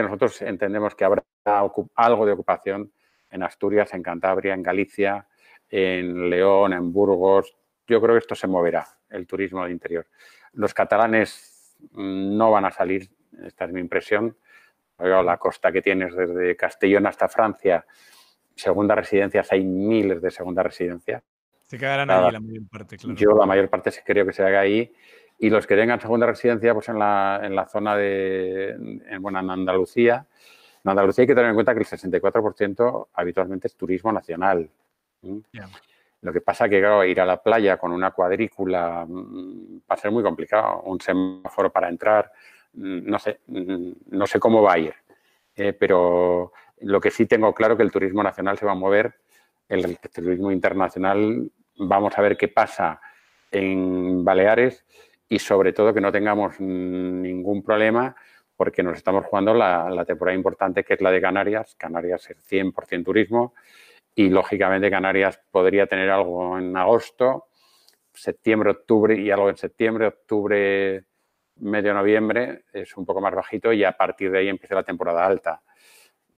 nosotros entendemos que habrá algo de ocupación en Asturias, en Cantabria, en Galicia, en León, en Burgos. Yo creo que esto se moverá, el turismo del interior. Los catalanes no van a salir, esta es mi impresión. La costa que tienes desde Castellón hasta Francia, segunda residencias, hay miles de segunda residencia. Se quedarán ahí la mayor parte, claro. Yo la mayor parte creo que se haga ahí y los que tengan segunda residencia, pues en la, zona de, bueno, en Andalucía. En Andalucía hay que tener en cuenta que el 64% habitualmente es turismo nacional. Lo que pasa es que, ir a la playa con una cuadrícula mm, va a ser muy complicado. Un semáforo para entrar, mm, no sé, mm, no sé cómo va a ir. Eh, pero lo que sí tengo claro es que el turismo nacional se va a mover, el turismo internacional, vamos a ver qué pasa en Baleares y sobre todo que no tengamos ningún problema porque nos estamos jugando la, temporada importante que es la de Canarias. Canarias es 100% turismo y lógicamente Canarias podría tener algo en agosto, septiembre, octubre y algo en septiembre, octubre, medio noviembre, es un poco más bajito y a partir de ahí empieza la temporada alta.